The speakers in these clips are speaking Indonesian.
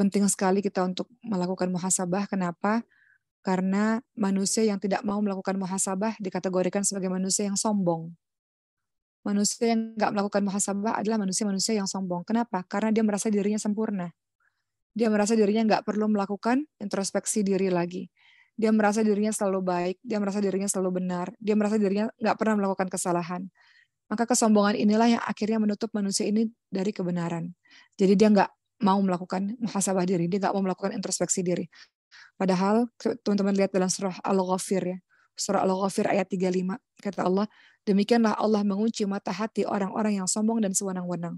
penting sekali kita untuk melakukan muhasabah. Kenapa? Karena manusia yang tidak mau melakukan muhasabah dikategorikan sebagai manusia yang sombong. Manusia yang nggak melakukan muhasabah adalah manusia-manusia yang sombong. Kenapa? Karena dia merasa dirinya sempurna. Dia merasa dirinya nggak perlu melakukan introspeksi diri lagi. Dia merasa dirinya selalu baik, dia merasa dirinya selalu benar, dia merasa dirinya nggak pernah melakukan kesalahan maka kesombongan inilah yang akhirnya menutup manusia ini dari kebenaran. Jadi dia nggak mau melakukan muhasabah diri, dia nggak mau melakukan introspeksi diri. Padahal teman-teman lihat dalam surah Al-Ghafir ya, surah Al-Ghafir ayat 35 kata Allah, demikianlah Allah mengunci mata hati orang-orang yang sombong dan sewenang-wenang.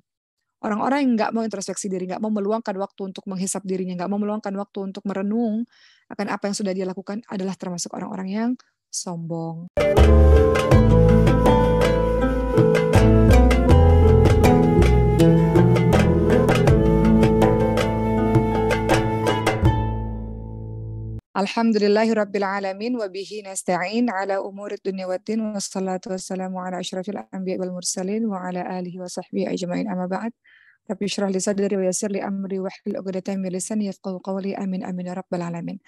Orang-orang yang nggak mau introspeksi diri, nggak mau meluangkan waktu untuk menghisap dirinya, nggak mau meluangkan waktu untuk merenung akan apa yang sudah dia lakukan adalah termasuk orang-orang yang sombong. Alhamdulillahirrabbilalamin wabihi nasta'in ala umur dunia wa din wa salatu wassalamu ala ashrafil anbiya wal mursalin wa ala alihi wa sahbihi ajma'in amma ba'd Rabbi syrah li sadri wa yasir li amri wa hlil uqdatan milisan yafqaw qawli amin amin ya rabbal alamin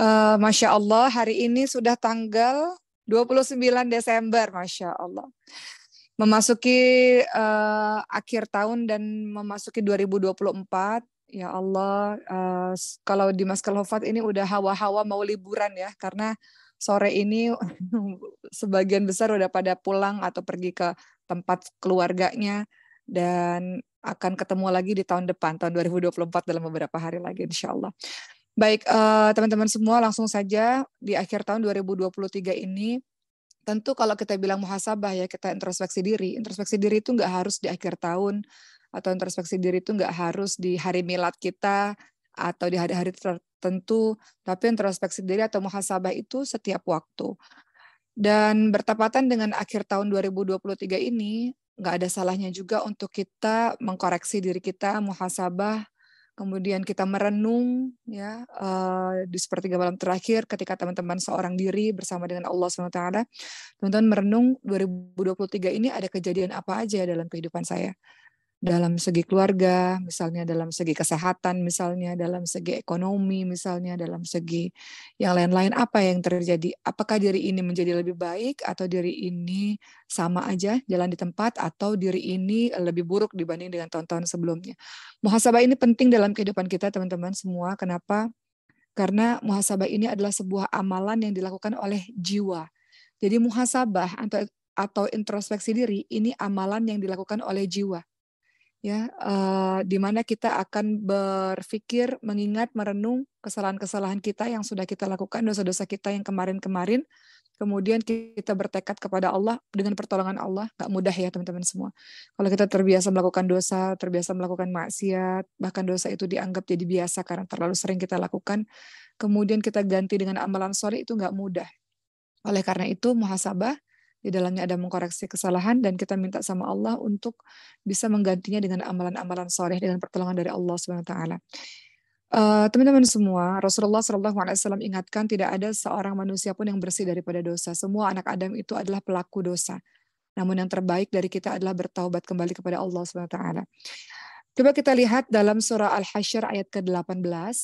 uh, Masya Allah hari ini sudah tanggal 29 Desember Masya Allah memasuki uh, akhir tahun dan memasuki 2024 Ya Allah, uh, kalau Dimas Kelhofat ini udah hawa-hawa mau liburan ya, karena sore ini sebagian besar udah pada pulang atau pergi ke tempat keluarganya dan akan ketemu lagi di tahun depan, tahun 2024 dalam beberapa hari lagi insya Allah. Baik, eh, teman-teman uh, semua langsung saja di akhir tahun 2023 ini tentu kalau kita bilang muhasabah ya kita introspeksi diri introspeksi diri itu nggak harus di akhir tahun atau introspeksi diri itu nggak harus di hari milad kita atau di hari-hari tertentu, tapi introspeksi diri atau muhasabah itu setiap waktu. Dan bertepatan dengan akhir tahun 2023 ini, nggak ada salahnya juga untuk kita mengkoreksi diri kita, muhasabah, kemudian kita merenung ya uh, di sepertiga malam terakhir ketika teman-teman seorang diri bersama dengan Allah SWT teman-teman merenung 2023 ini ada kejadian apa aja ya dalam kehidupan saya dalam segi keluarga, misalnya dalam segi kesehatan, misalnya dalam segi ekonomi, misalnya dalam segi yang lain-lain, apa yang terjadi? Apakah diri ini menjadi lebih baik atau diri ini sama aja jalan di tempat atau diri ini lebih buruk dibanding dengan tahun-tahun sebelumnya? Muhasabah ini penting dalam kehidupan kita teman-teman semua. Kenapa? Karena muhasabah ini adalah sebuah amalan yang dilakukan oleh jiwa. Jadi muhasabah atau introspeksi diri ini amalan yang dilakukan oleh jiwa ya uh, di mana kita akan berpikir mengingat merenung kesalahan-kesalahan kita yang sudah kita lakukan dosa-dosa kita yang kemarin-kemarin kemudian kita bertekad kepada Allah dengan pertolongan Allah nggak mudah ya teman-teman semua kalau kita terbiasa melakukan dosa terbiasa melakukan maksiat bahkan dosa itu dianggap jadi biasa karena terlalu sering kita lakukan kemudian kita ganti dengan amalan sore itu nggak mudah oleh karena itu muhasabah di dalamnya ada mengkoreksi kesalahan dan kita minta sama Allah untuk bisa menggantinya dengan amalan-amalan soleh dengan pertolongan dari Allah Subhanahu taala. Eh, teman-teman semua, Rasulullah Shallallahu Alaihi Wasallam ingatkan tidak ada seorang manusia pun yang bersih daripada dosa. Semua anak Adam itu adalah pelaku dosa. Namun yang terbaik dari kita adalah bertaubat kembali kepada Allah Subhanahu Wa Taala. Coba kita lihat dalam surah Al-Hasyr ayat ke-18,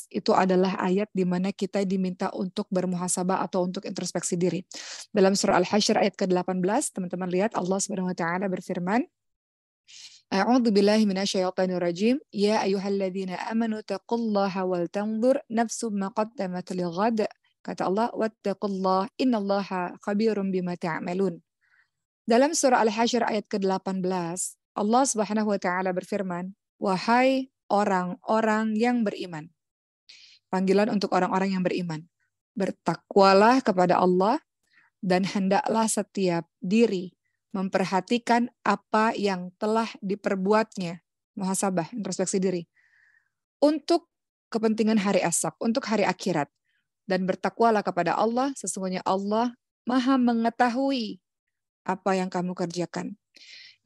itu adalah ayat di mana kita diminta untuk bermuhasabah atau untuk introspeksi diri. Dalam surah Al-Hasyr ayat ke-18, teman-teman lihat Allah Subhanahu wa taala berfirman, A'udzu billahi minasyaitonir rajim. Ya ayyuhalladzina amanu taqullaha wal tanzur nafsum ma qaddamat lighad. Kata Allah, "Wattaqullah, innallaha khabirum bima ta'malun." Dalam surah Al-Hasyr ayat ke-18, Allah Subhanahu wa taala berfirman, "Wahai orang-orang yang beriman." Panggilan untuk orang-orang yang beriman. Bertakwalah kepada Allah dan hendaklah setiap diri memperhatikan apa yang telah diperbuatnya. Muhasabah, introspeksi diri. Untuk kepentingan hari esok, untuk hari akhirat. Dan bertakwalah kepada Allah, sesungguhnya Allah maha mengetahui apa yang kamu kerjakan.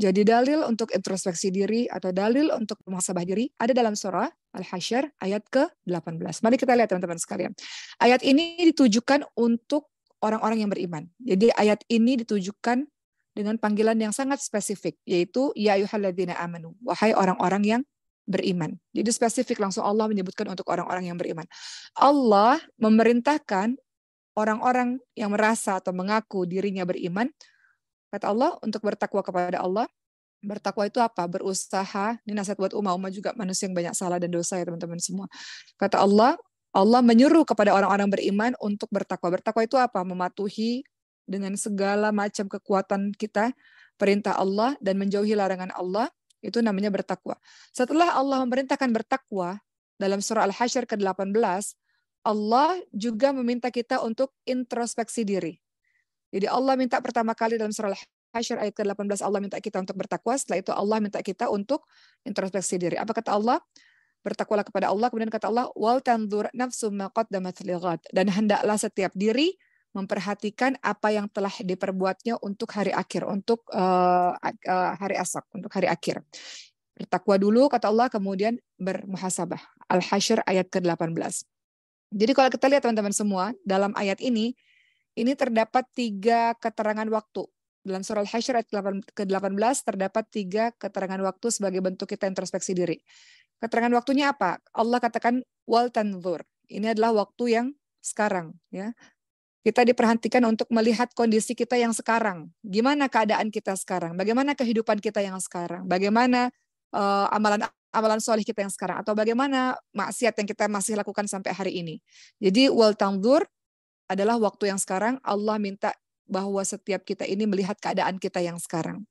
Jadi dalil untuk introspeksi diri atau dalil untuk muhasabah diri ada dalam surah Al-Hasyr ayat ke-18. Mari kita lihat teman-teman sekalian. Ayat ini ditujukan untuk orang-orang yang beriman. Jadi ayat ini ditujukan dengan panggilan yang sangat spesifik yaitu ya ayyuhalladzina amanu wahai orang-orang yang beriman. Jadi spesifik langsung Allah menyebutkan untuk orang-orang yang beriman. Allah memerintahkan orang-orang yang merasa atau mengaku dirinya beriman kata Allah untuk bertakwa kepada Allah bertakwa itu apa? Berusaha. Ini nasihat buat umat umat juga manusia yang banyak salah dan dosa ya teman-teman semua. Kata Allah, Allah menyuruh kepada orang-orang beriman untuk bertakwa. Bertakwa itu apa? Mematuhi dengan segala macam kekuatan kita perintah Allah dan menjauhi larangan Allah. Itu namanya bertakwa. Setelah Allah memerintahkan bertakwa dalam surah Al-Hasyr ke-18, Allah juga meminta kita untuk introspeksi diri. Jadi Allah minta pertama kali dalam surah al Hasyr ayat ke-18 Allah minta kita untuk bertakwa, setelah itu Allah minta kita untuk introspeksi diri. Apa kata Allah? Bertakwalah kepada Allah, kemudian kata Allah, "Wal tandur nafsu ma qaddamat Dan hendaklah setiap diri memperhatikan apa yang telah diperbuatnya untuk hari akhir, untuk uh, uh, hari asak, untuk hari akhir. Bertakwa dulu kata Allah, kemudian bermuhasabah. Al-Hasyr ayat ke-18. Jadi kalau kita lihat teman-teman semua, dalam ayat ini ini terdapat tiga keterangan waktu. Dalam surah Al-Hasyr ayat ke-18 terdapat tiga keterangan waktu sebagai bentuk kita introspeksi diri. Keterangan waktunya apa? Allah katakan wal tanzur. Ini adalah waktu yang sekarang ya. Kita diperhatikan untuk melihat kondisi kita yang sekarang. Gimana keadaan kita sekarang? Bagaimana kehidupan kita yang sekarang? Bagaimana uh, amalan amalan soleh kita yang sekarang atau bagaimana maksiat yang kita masih lakukan sampai hari ini. Jadi wal tanzur adalah waktu yang sekarang. Allah minta bahwa setiap kita ini melihat keadaan kita yang sekarang.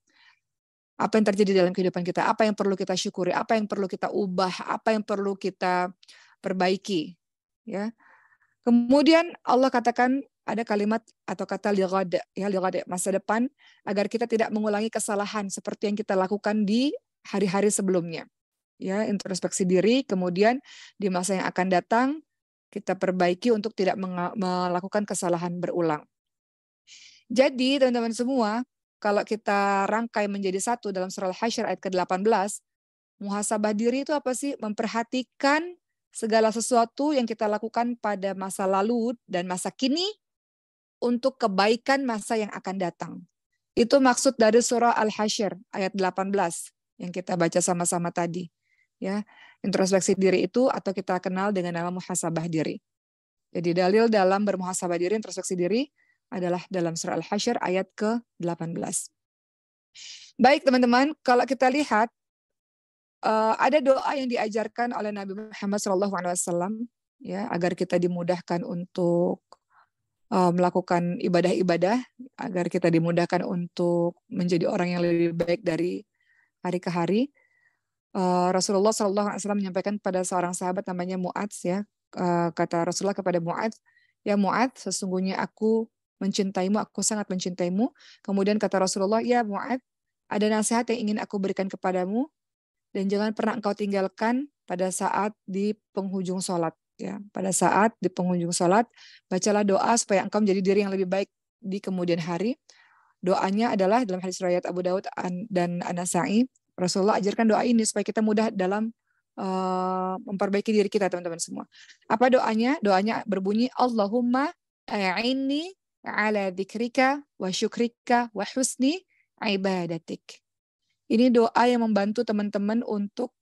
Apa yang terjadi dalam kehidupan kita, apa yang perlu kita syukuri, apa yang perlu kita ubah, apa yang perlu kita perbaiki, ya. Kemudian Allah katakan ada kalimat atau kata liqad, ya liqad masa depan agar kita tidak mengulangi kesalahan seperti yang kita lakukan di hari-hari sebelumnya. Ya, introspeksi diri, kemudian di masa yang akan datang kita perbaiki untuk tidak melakukan kesalahan berulang. Jadi teman-teman semua, kalau kita rangkai menjadi satu dalam surah Al-Hasyr ayat ke-18, muhasabah diri itu apa sih? Memperhatikan segala sesuatu yang kita lakukan pada masa lalu dan masa kini untuk kebaikan masa yang akan datang. Itu maksud dari surah Al-Hasyr ayat 18 yang kita baca sama-sama tadi ya introspeksi diri itu atau kita kenal dengan nama muhasabah diri jadi dalil dalam bermuhasabah diri introspeksi diri adalah dalam surah Al-Hasyr ayat ke-18. Baik teman-teman, kalau kita lihat eh, ada doa yang diajarkan oleh Nabi Muhammad SAW ya agar kita dimudahkan untuk eh, melakukan ibadah-ibadah agar kita dimudahkan untuk menjadi orang yang lebih baik dari hari ke hari. Eh, Rasulullah Shallallahu Alaihi Wasallam menyampaikan kepada seorang sahabat namanya Muadz ya eh, kata Rasulullah kepada Muadz ya Muadz sesungguhnya aku mencintaimu aku sangat mencintaimu kemudian kata Rasulullah ya Muadz ada nasihat yang ingin aku berikan kepadamu dan jangan pernah engkau tinggalkan pada saat di penghujung sholat ya pada saat di penghujung sholat bacalah doa supaya engkau menjadi diri yang lebih baik di kemudian hari doanya adalah dalam hadis riwayat Abu Daud dan Anasai Rasulullah ajarkan doa ini supaya kita mudah dalam uh, memperbaiki diri kita teman-teman semua. Apa doanya? Doanya berbunyi Allahumma a'inni ala dzikrika wa syukrika wa husni ibadatik. Ini doa yang membantu teman-teman untuk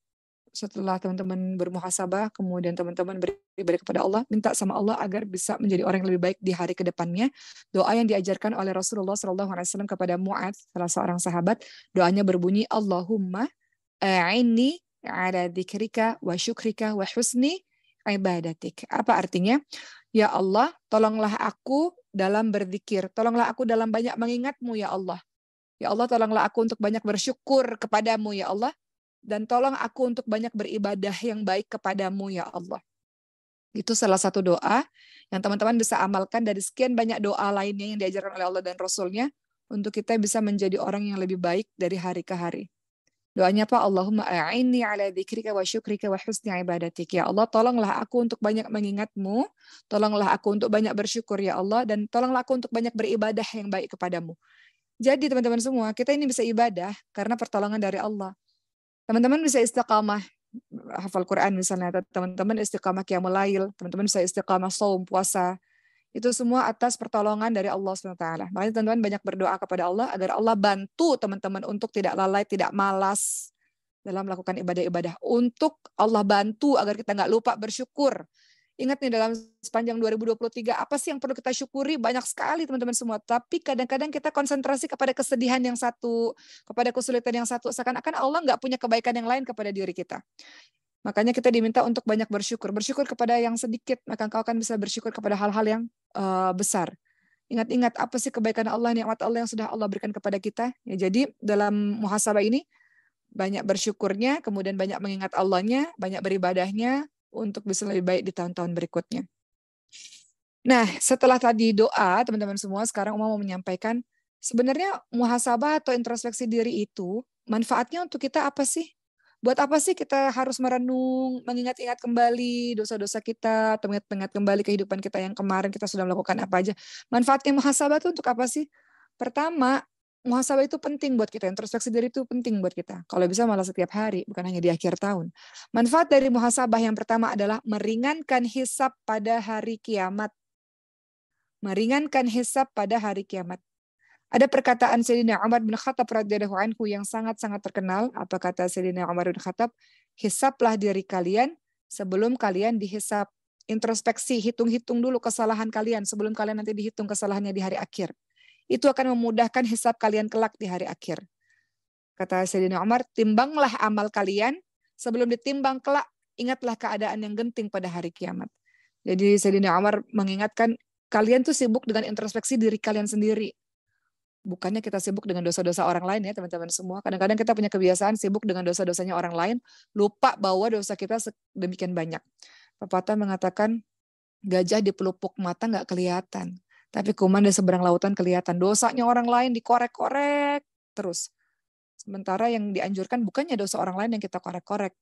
setelah teman-teman bermuhasabah, kemudian teman-teman beribadah kepada Allah, minta sama Allah agar bisa menjadi orang yang lebih baik di hari kedepannya. Doa yang diajarkan oleh Rasulullah SAW kepada Mu'ad, salah seorang sahabat, doanya berbunyi, Allahumma a'ini ala dikrika wa syukrika wa husni ibadatik. Apa artinya? Ya Allah, tolonglah aku dalam berzikir. Tolonglah aku dalam banyak mengingatmu, ya Allah. Ya Allah, tolonglah aku untuk banyak bersyukur kepadamu, ya Allah dan tolong aku untuk banyak beribadah yang baik kepadamu ya Allah. Itu salah satu doa yang teman-teman bisa amalkan dari sekian banyak doa lainnya yang diajarkan oleh Allah dan Rasulnya untuk kita bisa menjadi orang yang lebih baik dari hari ke hari. Doanya apa? Allahumma a'inni ala dzikrika wa syukrika wa husni ibadatik. Ya Allah, tolonglah aku untuk banyak mengingatmu, tolonglah aku untuk banyak bersyukur ya Allah, dan tolonglah aku untuk banyak beribadah yang baik kepadamu. Jadi teman-teman semua, kita ini bisa ibadah karena pertolongan dari Allah. Teman-teman bisa istiqamah hafal Quran misalnya, teman-teman istiqamah qiyamul lail, teman-teman bisa istiqamah saum puasa. Itu semua atas pertolongan dari Allah SWT. Makanya teman-teman banyak berdoa kepada Allah agar Allah bantu teman-teman untuk tidak lalai, tidak malas dalam melakukan ibadah-ibadah. Untuk Allah bantu agar kita nggak lupa bersyukur. Ingat nih dalam sepanjang 2023 apa sih yang perlu kita syukuri? Banyak sekali teman-teman semua. Tapi kadang-kadang kita konsentrasi kepada kesedihan yang satu, kepada kesulitan yang satu. Seakan-akan Allah nggak punya kebaikan yang lain kepada diri kita. Makanya kita diminta untuk banyak bersyukur. Bersyukur kepada yang sedikit, maka kau akan bisa bersyukur kepada hal-hal yang uh, besar. Ingat-ingat apa sih kebaikan Allah, nikmat Allah yang sudah Allah berikan kepada kita. Ya, jadi dalam muhasabah ini, banyak bersyukurnya, kemudian banyak mengingat Allahnya, banyak beribadahnya, untuk bisa lebih baik di tahun-tahun berikutnya. Nah, setelah tadi doa, teman-teman semua, sekarang Uma mau menyampaikan, sebenarnya muhasabah atau introspeksi diri itu, manfaatnya untuk kita apa sih? Buat apa sih kita harus merenung, mengingat-ingat kembali dosa-dosa kita, atau mengingat kembali kehidupan kita yang kemarin kita sudah melakukan apa aja? Manfaatnya muhasabah itu untuk apa sih? Pertama, muhasabah itu penting buat kita, introspeksi diri itu penting buat kita. Kalau bisa malah setiap hari, bukan hanya di akhir tahun. Manfaat dari muhasabah yang pertama adalah meringankan hisap pada hari kiamat. Meringankan hisap pada hari kiamat. Ada perkataan Sayyidina Umar bin Khattab radhiyallahu anhu yang sangat-sangat terkenal. Apa kata Sayyidina Umar bin Khattab? Hisaplah diri kalian sebelum kalian dihisap. Introspeksi, hitung-hitung dulu kesalahan kalian sebelum kalian nanti dihitung kesalahannya di hari akhir itu akan memudahkan hisab kalian kelak di hari akhir. Kata Sayyidina Umar, timbanglah amal kalian sebelum ditimbang kelak, ingatlah keadaan yang genting pada hari kiamat. Jadi Sayyidina Umar mengingatkan, kalian tuh sibuk dengan introspeksi diri kalian sendiri. Bukannya kita sibuk dengan dosa-dosa orang lain ya teman-teman semua. Kadang-kadang kita punya kebiasaan sibuk dengan dosa-dosanya orang lain, lupa bahwa dosa kita demikian banyak. Pepatah mengatakan, gajah di pelupuk mata nggak kelihatan. Tapi kuman di seberang lautan kelihatan dosanya orang lain dikorek-korek terus. Sementara yang dianjurkan bukannya dosa orang lain yang kita korek-korek.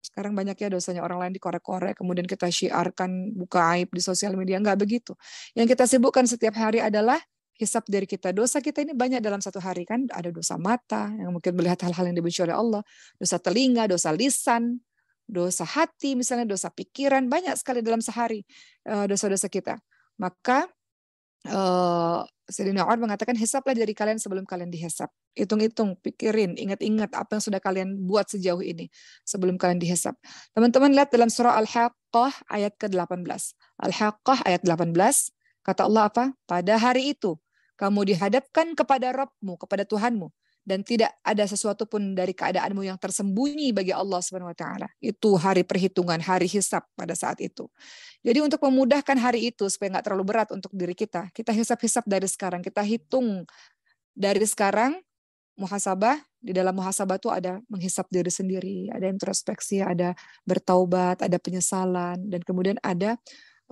Sekarang banyak ya dosanya orang lain dikorek-korek, kemudian kita syiarkan buka aib di sosial media. Enggak begitu. Yang kita sibukkan setiap hari adalah hisap dari kita. Dosa kita ini banyak dalam satu hari kan. Ada dosa mata yang mungkin melihat hal-hal yang dibenci oleh Allah. Dosa telinga, dosa lisan, dosa hati, misalnya dosa pikiran. Banyak sekali dalam sehari eh, dosa-dosa kita. Maka uh, eh, Sayyidina Umar mengatakan hisaplah dari kalian sebelum kalian dihisap. Hitung-hitung, pikirin, ingat-ingat apa yang sudah kalian buat sejauh ini sebelum kalian dihisap. Teman-teman lihat dalam surah Al-Haqqah ayat ke-18. Al-Haqqah ayat 18 kata Allah apa? Pada hari itu kamu dihadapkan kepada Rabbmu, kepada Tuhanmu dan tidak ada sesuatu pun dari keadaanmu yang tersembunyi bagi Allah Subhanahu wa taala. Itu hari perhitungan, hari hisap pada saat itu. Jadi untuk memudahkan hari itu supaya nggak terlalu berat untuk diri kita, kita hisap hisap dari sekarang, kita hitung dari sekarang muhasabah di dalam muhasabah itu ada menghisap diri sendiri, ada introspeksi, ada bertaubat, ada penyesalan dan kemudian ada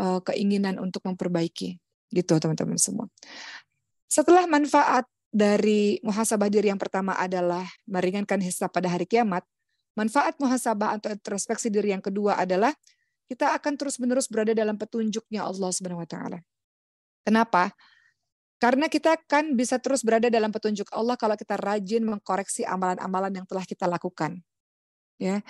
uh, keinginan untuk memperbaiki gitu teman-teman semua. Setelah manfaat dari muhasabah diri yang pertama adalah meringankan hisab pada hari kiamat. Manfaat muhasabah atau introspeksi diri yang kedua adalah kita akan terus-menerus berada dalam petunjuknya Allah Subhanahu wa taala. Kenapa? Karena kita akan bisa terus berada dalam petunjuk Allah kalau kita rajin mengkoreksi amalan-amalan yang telah kita lakukan. Ya.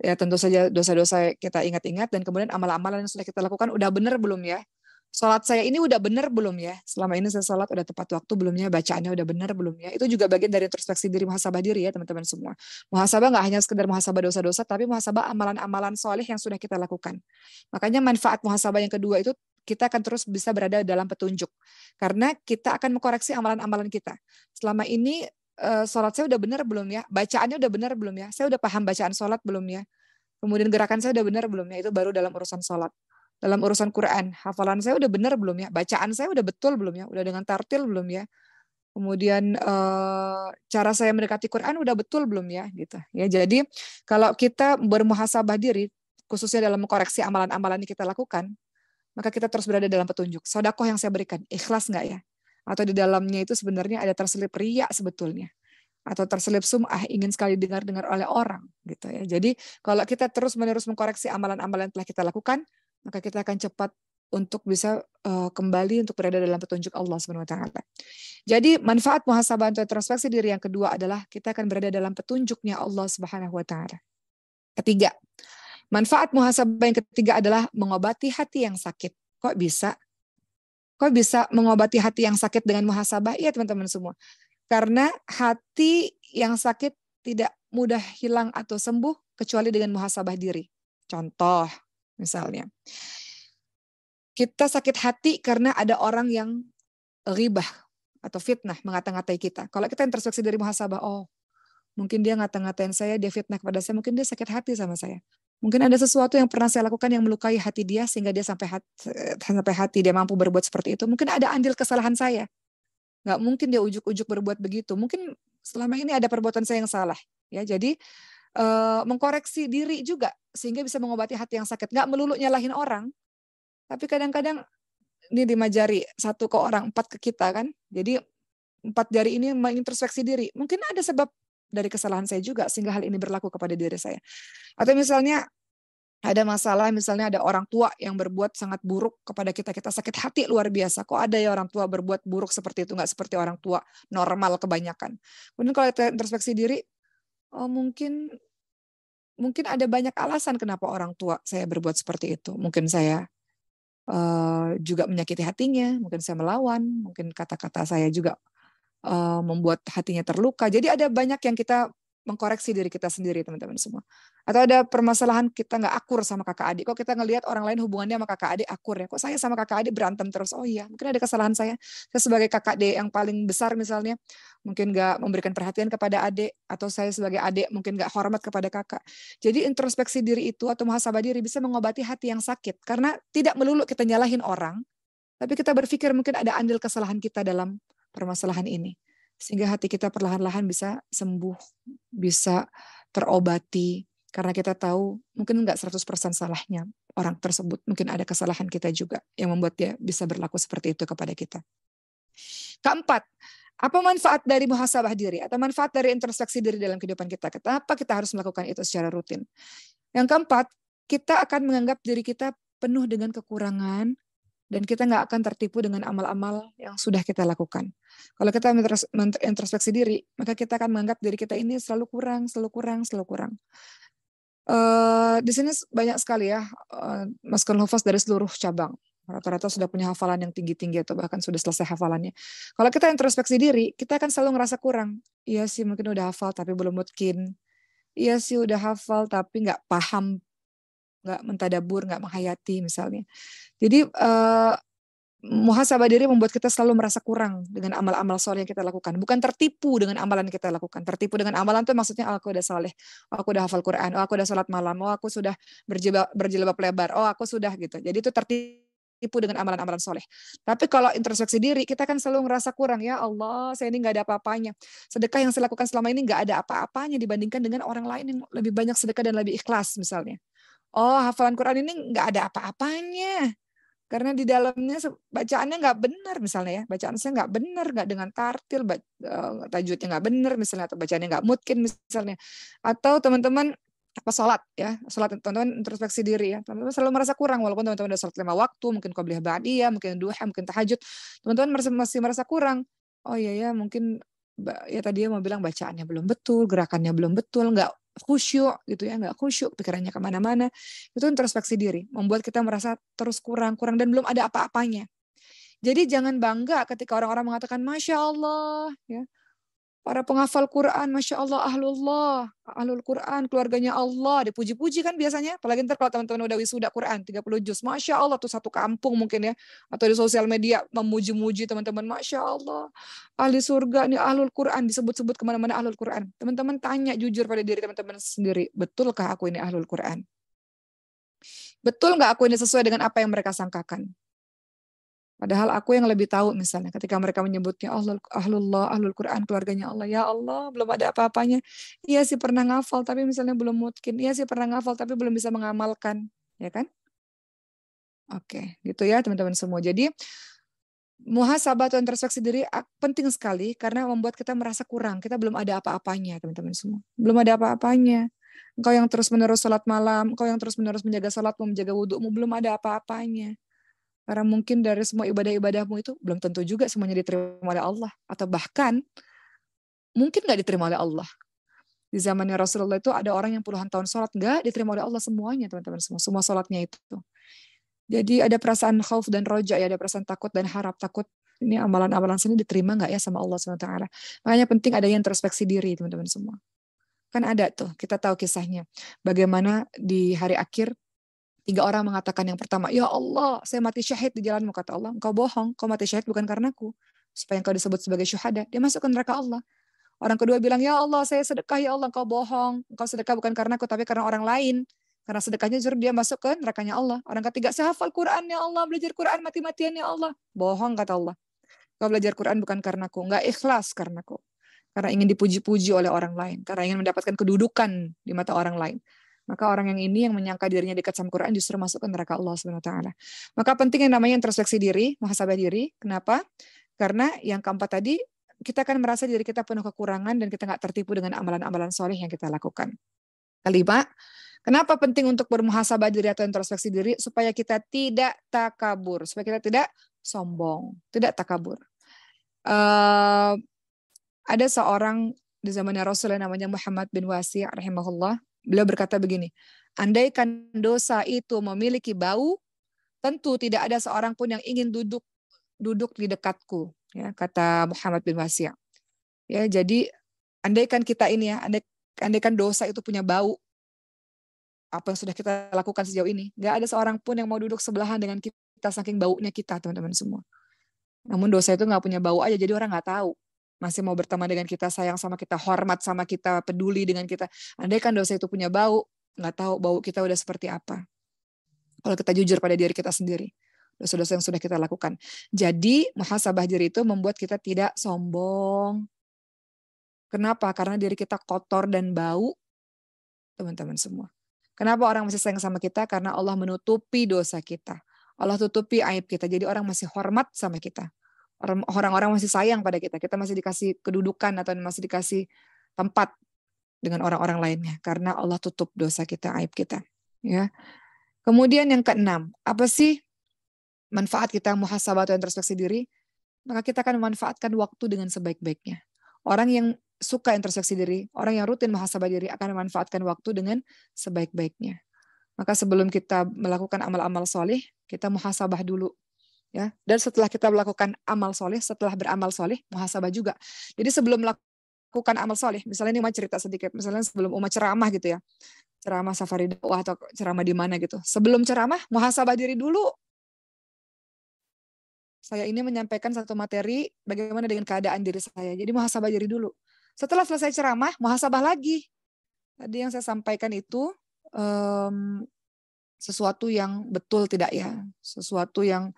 Ya tentu saja dosa-dosa kita ingat-ingat dan kemudian amal amalan yang sudah kita lakukan udah benar belum ya? sholat saya ini udah bener belum ya? Selama ini saya sholat udah tepat waktu belum ya? bacaannya udah bener belum ya? Itu juga bagian dari introspeksi diri muhasabah diri ya teman-teman semua. Muhasabah nggak hanya sekedar muhasabah dosa-dosa, tapi muhasabah amalan-amalan soleh yang sudah kita lakukan. Makanya manfaat muhasabah yang kedua itu kita akan terus bisa berada dalam petunjuk. Karena kita akan mengkoreksi amalan-amalan kita. Selama ini eh, sholat saya udah benar belum ya? Bacaannya udah benar belum ya? Saya udah paham bacaan sholat belum ya? Kemudian gerakan saya udah benar belum ya? Itu baru dalam urusan sholat dalam urusan Quran. Hafalan saya udah benar belum ya? Bacaan saya udah betul belum ya? Udah dengan tartil belum ya? Kemudian eh, cara saya mendekati Quran udah betul belum ya? Gitu. Ya jadi kalau kita bermuhasabah diri, khususnya dalam mengkoreksi amalan-amalan yang kita lakukan, maka kita terus berada dalam petunjuk. Sodakoh yang saya berikan, ikhlas nggak ya? Atau di dalamnya itu sebenarnya ada terselip riak sebetulnya atau terselip sumah ingin sekali dengar-dengar oleh orang gitu ya. Jadi kalau kita terus-menerus mengkoreksi amalan-amalan yang telah kita lakukan, maka kita akan cepat untuk bisa uh, kembali untuk berada dalam petunjuk Allah Subhanahu wa taala. Jadi manfaat muhasabah atau introspeksi diri yang kedua adalah kita akan berada dalam petunjuknya Allah Subhanahu wa taala. Ketiga, manfaat muhasabah yang ketiga adalah mengobati hati yang sakit. Kok bisa? Kok bisa mengobati hati yang sakit dengan muhasabah? Iya teman-teman semua. Karena hati yang sakit tidak mudah hilang atau sembuh kecuali dengan muhasabah diri. Contoh, misalnya. Kita sakit hati karena ada orang yang ribah atau fitnah mengata-ngatai kita. Kalau kita introspeksi dari muhasabah, oh mungkin dia ngata-ngatain saya, dia fitnah kepada saya, mungkin dia sakit hati sama saya. Mungkin ada sesuatu yang pernah saya lakukan yang melukai hati dia sehingga dia sampai hati, sampai hati dia mampu berbuat seperti itu. Mungkin ada andil kesalahan saya. Nggak mungkin dia ujuk-ujuk berbuat begitu. Mungkin selama ini ada perbuatan saya yang salah. Ya, jadi uh, mengkoreksi diri juga sehingga bisa mengobati hati yang sakit. Nggak melulu nyalahin orang, tapi kadang-kadang ini jari satu ke orang, empat ke kita kan. Jadi empat jari ini mengintrospeksi diri. Mungkin ada sebab dari kesalahan saya juga sehingga hal ini berlaku kepada diri saya. Atau misalnya ada masalah misalnya ada orang tua yang berbuat sangat buruk kepada kita kita sakit hati luar biasa kok ada ya orang tua berbuat buruk seperti itu nggak seperti orang tua normal kebanyakan kemudian kalau kita introspeksi diri oh, mungkin mungkin ada banyak alasan kenapa orang tua saya berbuat seperti itu. Mungkin saya uh, juga menyakiti hatinya, mungkin saya melawan, mungkin kata-kata saya juga uh, membuat hatinya terluka. Jadi ada banyak yang kita mengkoreksi diri kita sendiri teman-teman semua. Atau ada permasalahan kita nggak akur sama kakak adik. Kok kita ngelihat orang lain hubungannya sama kakak adik akur ya? Kok saya sama kakak adik berantem terus? Oh iya, mungkin ada kesalahan saya. Saya sebagai kakak adik yang paling besar misalnya, mungkin nggak memberikan perhatian kepada adik atau saya sebagai adik mungkin nggak hormat kepada kakak. Jadi introspeksi diri itu atau muhasabah diri bisa mengobati hati yang sakit karena tidak melulu kita nyalahin orang, tapi kita berpikir mungkin ada andil kesalahan kita dalam permasalahan ini sehingga hati kita perlahan-lahan bisa sembuh, bisa terobati karena kita tahu mungkin nggak 100% salahnya orang tersebut, mungkin ada kesalahan kita juga yang membuat dia bisa berlaku seperti itu kepada kita. Keempat, apa manfaat dari muhasabah diri atau manfaat dari introspeksi diri dalam kehidupan kita? Kenapa kita harus melakukan itu secara rutin? Yang keempat, kita akan menganggap diri kita penuh dengan kekurangan, dan kita nggak akan tertipu dengan amal-amal yang sudah kita lakukan. Kalau kita introspeksi diri, maka kita akan menganggap diri kita ini selalu kurang, selalu kurang, selalu kurang. Uh, di sini banyak sekali ya uh, mas Kenhofas dari seluruh cabang. Rata-rata sudah punya hafalan yang tinggi-tinggi atau bahkan sudah selesai hafalannya. Kalau kita introspeksi diri, kita akan selalu ngerasa kurang. Iya sih mungkin udah hafal tapi belum mungkin. Iya sih udah hafal tapi nggak paham nggak mentadabur, nggak menghayati misalnya. Jadi uh, eh, muhasabah diri membuat kita selalu merasa kurang dengan amal-amal soleh yang kita lakukan. Bukan tertipu dengan amalan yang kita lakukan. Tertipu dengan amalan itu maksudnya oh, aku udah saleh, oh, aku udah hafal Quran, oh, aku udah sholat malam, oh, aku sudah berjilbab, berjilbab lebar, oh, aku sudah gitu. Jadi itu tertipu dengan amalan-amalan soleh. Tapi kalau introspeksi diri, kita kan selalu merasa kurang. Ya Allah, saya ini nggak ada apa-apanya. Sedekah yang saya lakukan selama ini nggak ada apa-apanya dibandingkan dengan orang lain yang lebih banyak sedekah dan lebih ikhlas misalnya oh hafalan Quran ini nggak ada apa-apanya karena di dalamnya bacaannya nggak benar misalnya ya bacaan saya nggak benar nggak dengan tartil eh, tajwidnya nggak benar misalnya atau bacaannya nggak mungkin misalnya atau teman-teman apa sholat ya sholat teman-teman introspeksi diri ya teman-teman selalu merasa kurang walaupun teman-teman udah sholat lima waktu mungkin kau beli ya mungkin duha mungkin tahajud teman-teman masih merasa kurang oh iya ya mungkin ya tadi mau bilang bacaannya belum betul, gerakannya belum betul, nggak khusyuk gitu ya, nggak khusyuk, pikirannya kemana-mana. Itu introspeksi diri, membuat kita merasa terus kurang-kurang dan belum ada apa-apanya. Jadi jangan bangga ketika orang-orang mengatakan Masya Allah, ya, Para penghafal Quran, Masya Allah, Ahlullah, Ahlul Quran, keluarganya Allah, dipuji-puji kan biasanya. Apalagi ntar kalau teman-teman udah wisuda Quran, 30 juz. Masya Allah, tuh satu kampung mungkin ya. Atau di sosial media, memuji-muji teman-teman. Masya Allah, ahli surga, nih Ahlul Quran, disebut-sebut kemana-mana Ahlul Quran. Teman-teman tanya jujur pada diri teman-teman sendiri, betulkah aku ini Ahlul Quran? Betul nggak aku ini sesuai dengan apa yang mereka sangkakan? Padahal aku yang lebih tahu misalnya ketika mereka menyebutnya ahlul, ahlullah, ahlul Quran, keluarganya Allah. Ya Allah, belum ada apa-apanya. Iya sih pernah ngafal tapi misalnya belum mungkin. Iya sih pernah ngafal tapi belum bisa mengamalkan, ya kan? Oke, gitu ya teman-teman semua. Jadi muhasabah atau introspeksi diri penting sekali karena membuat kita merasa kurang. Kita belum ada apa-apanya, teman-teman semua. Belum ada apa-apanya. Engkau yang terus-menerus sholat malam, engkau yang terus-menerus menjaga sholatmu, menjaga wudhumu, belum ada apa-apanya karena mungkin dari semua ibadah-ibadahmu itu belum tentu juga semuanya diterima oleh Allah. Atau bahkan mungkin nggak diterima oleh Allah. Di zamannya Rasulullah itu ada orang yang puluhan tahun sholat nggak diterima oleh Allah semuanya teman-teman semua semua sholatnya itu. Jadi ada perasaan khauf dan roja ya ada perasaan takut dan harap takut ini amalan-amalan sini diterima nggak ya sama Allah swt. Makanya penting ada yang introspeksi diri teman-teman semua. Kan ada tuh kita tahu kisahnya bagaimana di hari akhir Tiga orang mengatakan yang pertama, Ya Allah, saya mati syahid di jalanmu. Kata Allah, engkau bohong, kau mati syahid bukan karenaku. Supaya engkau disebut sebagai syuhada. Dia masuk ke neraka Allah. Orang kedua bilang, Ya Allah, saya sedekah, Ya Allah, engkau bohong. Engkau sedekah bukan karenaku, tapi karena orang lain. Karena sedekahnya justru dia masuk ke nerakanya Allah. Orang ketiga, saya hafal Quran, Ya Allah, belajar Quran mati-matian, Ya Allah. Bohong, kata Allah. Kau belajar Quran bukan karenaku, enggak ikhlas karena karenaku karena ingin dipuji-puji oleh orang lain, karena ingin mendapatkan kedudukan di mata orang lain. Maka orang yang ini yang menyangka dirinya dekat sama Quran justru masuk ke neraka Allah Subhanahu taala. Maka penting yang namanya introspeksi diri, muhasabah diri. Kenapa? Karena yang keempat tadi kita akan merasa diri kita penuh kekurangan dan kita nggak tertipu dengan amalan-amalan soleh yang kita lakukan. Kelima, Kenapa penting untuk bermuhasabah diri atau introspeksi diri supaya kita tidak takabur, supaya kita tidak sombong, tidak takabur. Uh, ada seorang di zamannya Rasul namanya Muhammad bin Wasi' rahimahullah. Beliau berkata begini, andaikan dosa itu memiliki bau, tentu tidak ada seorang pun yang ingin duduk duduk di dekatku, ya, kata Muhammad bin Wasiyah. Ya, jadi andaikan kita ini ya, andaikan dosa itu punya bau, apa yang sudah kita lakukan sejauh ini, nggak ada seorang pun yang mau duduk sebelahan dengan kita saking baunya kita, teman-teman semua. Namun dosa itu nggak punya bau aja, jadi orang nggak tahu masih mau berteman dengan kita, sayang sama kita, hormat sama kita, peduli dengan kita. Andai kan dosa itu punya bau, nggak tahu bau kita udah seperti apa. Kalau kita jujur pada diri kita sendiri, dosa-dosa yang sudah kita lakukan. Jadi muhasabah diri itu membuat kita tidak sombong. Kenapa? Karena diri kita kotor dan bau, teman-teman semua. Kenapa orang masih sayang sama kita? Karena Allah menutupi dosa kita. Allah tutupi aib kita. Jadi orang masih hormat sama kita orang-orang masih sayang pada kita kita masih dikasih kedudukan atau masih dikasih tempat dengan orang-orang lainnya karena Allah tutup dosa kita aib kita ya kemudian yang keenam apa sih manfaat kita muhasabah atau introspeksi diri maka kita akan memanfaatkan waktu dengan sebaik-baiknya orang yang suka introspeksi diri orang yang rutin muhasabah diri akan memanfaatkan waktu dengan sebaik-baiknya maka sebelum kita melakukan amal-amal soleh kita muhasabah dulu ya dan setelah kita melakukan amal soleh setelah beramal soleh muhasabah juga jadi sebelum melakukan amal soleh misalnya ini mau cerita sedikit misalnya sebelum umat ceramah gitu ya ceramah safari dakwah atau ceramah di mana gitu sebelum ceramah muhasabah diri dulu saya ini menyampaikan satu materi bagaimana dengan keadaan diri saya jadi muhasabah diri dulu setelah selesai ceramah muhasabah lagi tadi yang saya sampaikan itu um, sesuatu yang betul tidak ya sesuatu yang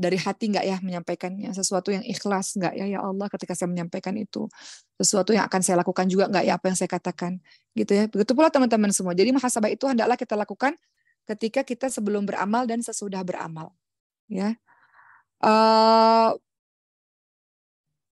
dari hati nggak ya menyampaikannya sesuatu yang ikhlas nggak ya ya Allah ketika saya menyampaikan itu sesuatu yang akan saya lakukan juga nggak ya apa yang saya katakan gitu ya begitu pula teman-teman semua jadi mahasabah itu hendaklah kita lakukan ketika kita sebelum beramal dan sesudah beramal ya uh,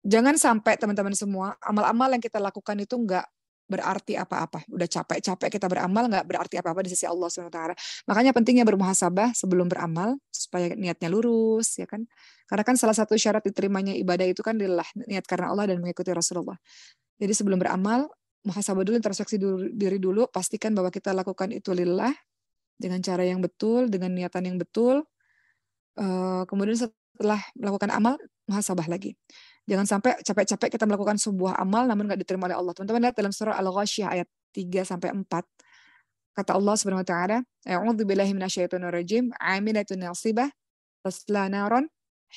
jangan sampai teman-teman semua amal-amal yang kita lakukan itu nggak berarti apa-apa. Udah capek-capek kita beramal nggak berarti apa-apa di sisi Allah SWT. Makanya pentingnya bermuhasabah sebelum beramal supaya niatnya lurus ya kan. Karena kan salah satu syarat diterimanya ibadah itu kan adalah niat karena Allah dan mengikuti Rasulullah. Jadi sebelum beramal muhasabah dulu introspeksi diri dulu pastikan bahwa kita lakukan itu lillah dengan cara yang betul, dengan niatan yang betul. Eh, kemudian setelah melakukan amal muhasabah lagi. Jangan sampai capek-capek kita melakukan sebuah amal namun nggak diterima oleh Allah. Teman-teman lihat dalam surah Al-Ghasyiyah ayat 3 sampai 4. Kata Allah Subhanahu wa taala, "A'udzu billahi minasyaitonir rajim, 'amilatun nasibah tasla naron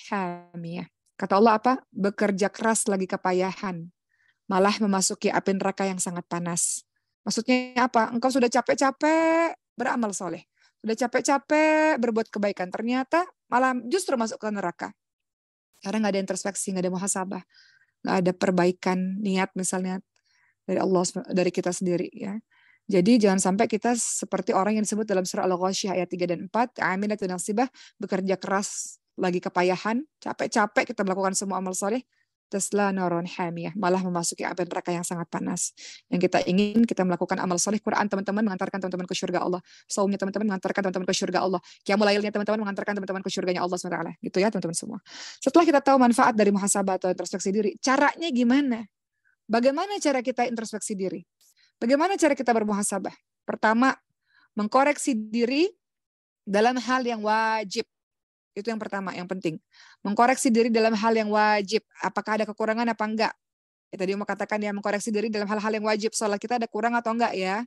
hamiyah." Kata Allah apa? Bekerja keras lagi kepayahan, malah memasuki api neraka yang sangat panas. Maksudnya apa? Engkau sudah capek-capek beramal soleh. Sudah capek-capek berbuat kebaikan. Ternyata malah justru masuk ke neraka. Karena nggak ada introspeksi, nggak ada muhasabah, nggak ada perbaikan niat misalnya dari Allah dari kita sendiri ya. Jadi jangan sampai kita seperti orang yang disebut dalam surah Al-Ghasyiyah ayat 3 dan 4, aminatun nasibah, bekerja keras lagi kepayahan, capek-capek kita melakukan semua amal soleh, tesla noron hamiyah, malah memasuki api neraka yang sangat panas. Yang kita ingin kita melakukan amal soleh Quran teman-teman mengantarkan teman-teman ke surga Allah. Saumnya teman-teman mengantarkan teman-teman ke surga Allah. kiamulailnya teman-teman mengantarkan teman-teman ke surganya Allah SWT. Gitu ya teman-teman semua. Setelah kita tahu manfaat dari muhasabah atau introspeksi diri, caranya gimana? Bagaimana cara kita introspeksi diri? Bagaimana cara kita bermuhasabah? Pertama, mengkoreksi diri dalam hal yang wajib. Itu yang pertama, yang penting. Mengkoreksi diri dalam hal yang wajib. Apakah ada kekurangan apa enggak? Ya, tadi mau katakan ya mengkoreksi diri dalam hal-hal yang wajib. Sholat kita ada kurang atau enggak ya?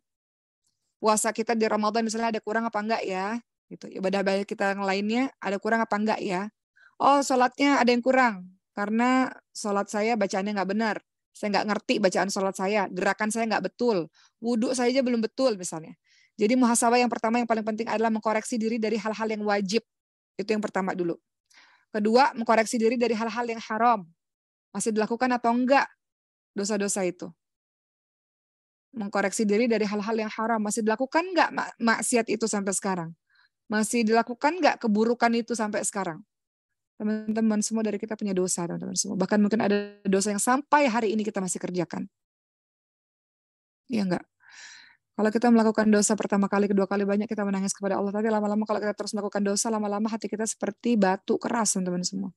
Puasa kita di Ramadan misalnya ada kurang apa enggak ya? Gitu. Ibadah ibadah kita yang lainnya ada kurang apa enggak ya? Oh, sholatnya ada yang kurang karena sholat saya bacaannya enggak benar. Saya enggak ngerti bacaan sholat saya, gerakan saya enggak betul, wudhu saya aja belum betul misalnya. Jadi muhasabah yang pertama yang paling penting adalah mengkoreksi diri dari hal-hal yang wajib. Itu yang pertama dulu. Kedua, mengkoreksi diri dari hal-hal yang haram. Masih dilakukan atau enggak dosa-dosa itu. Mengkoreksi diri dari hal-hal yang haram. Masih dilakukan enggak maksiat itu sampai sekarang? Masih dilakukan enggak keburukan itu sampai sekarang? Teman-teman semua dari kita punya dosa, teman-teman semua. Bahkan mungkin ada dosa yang sampai hari ini kita masih kerjakan. Iya enggak? Kalau kita melakukan dosa pertama kali, kedua kali banyak kita menangis kepada Allah. Tapi lama-lama kalau kita terus melakukan dosa, lama-lama hati kita seperti batu keras, teman-teman semua.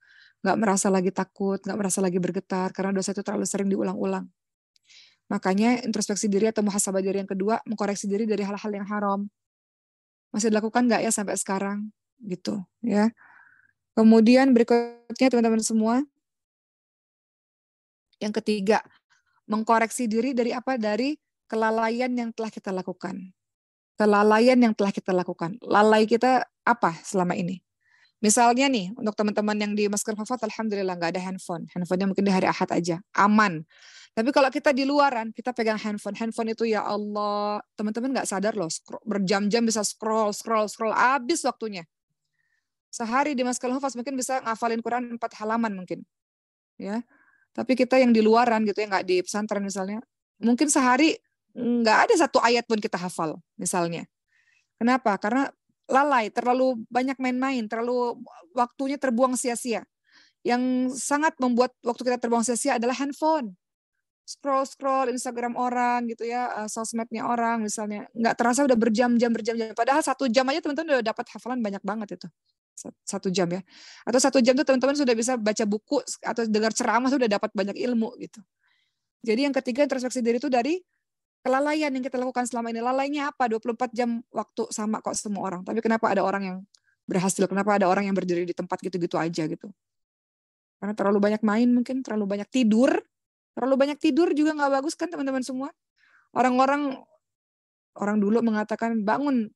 Gak merasa lagi takut, gak merasa lagi bergetar, karena dosa itu terlalu sering diulang-ulang. Makanya introspeksi diri atau muhasabah diri yang kedua, mengkoreksi diri dari hal-hal yang haram. Masih dilakukan gak ya sampai sekarang? Gitu, ya. Kemudian berikutnya teman-teman semua, yang ketiga, mengkoreksi diri dari apa? Dari kelalaian yang telah kita lakukan. Kelalaian yang telah kita lakukan. Lalai kita apa selama ini? Misalnya nih, untuk teman-teman yang di masker Fafat, Alhamdulillah nggak ada handphone. Handphonenya mungkin di hari Ahad aja, aman. Tapi kalau kita di luaran, kita pegang handphone. Handphone itu ya Allah, teman-teman nggak sadar loh, berjam-jam bisa scroll, scroll, scroll, habis waktunya. Sehari di Maskal Hufaz mungkin bisa ngafalin Quran empat halaman mungkin. ya. Tapi kita yang di luaran gitu ya, nggak di pesantren misalnya, mungkin sehari nggak ada satu ayat pun kita hafal misalnya. Kenapa? Karena lalai, terlalu banyak main-main, terlalu waktunya terbuang sia-sia. Yang sangat membuat waktu kita terbuang sia-sia adalah handphone. Scroll-scroll Instagram orang gitu ya, eh, sosmednya orang misalnya. Nggak terasa udah berjam-jam, berjam-jam. Padahal satu jam aja teman-teman udah dapat hafalan banyak banget itu. Satu jam ya. Atau satu jam tuh teman-teman sudah bisa baca buku atau dengar ceramah sudah dapat banyak ilmu gitu. Jadi yang ketiga introspeksi diri itu dari kelalaian yang kita lakukan selama ini. Lalainya apa? 24 jam waktu sama kok semua orang. Tapi kenapa ada orang yang berhasil? Kenapa ada orang yang berdiri di tempat gitu-gitu aja gitu? Karena terlalu banyak main mungkin, terlalu banyak tidur. Terlalu banyak tidur juga nggak bagus kan teman-teman semua? Orang-orang orang dulu mengatakan bangun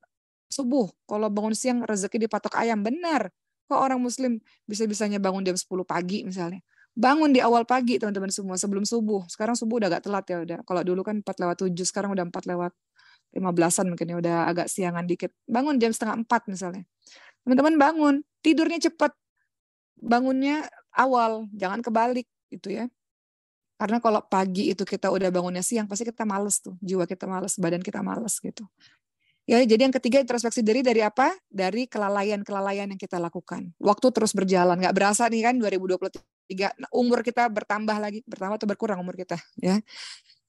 subuh, kalau bangun siang rezeki dipatok ayam. Benar. Kok orang muslim bisa-bisanya bangun jam 10 pagi misalnya? bangun di awal pagi teman-teman semua sebelum subuh. Sekarang subuh udah agak telat ya udah. Kalau dulu kan empat lewat tujuh sekarang udah empat lewat lima belasan mungkin ya udah agak siangan dikit. Bangun jam setengah empat misalnya. Teman-teman bangun, tidurnya cepat. Bangunnya awal, jangan kebalik gitu ya. Karena kalau pagi itu kita udah bangunnya siang, pasti kita males tuh. Jiwa kita males, badan kita males gitu. Ya, jadi yang ketiga introspeksi diri dari apa? Dari kelalaian-kelalaian yang kita lakukan. Waktu terus berjalan, nggak berasa nih kan 2023 tiga umur kita bertambah lagi bertambah atau berkurang umur kita ya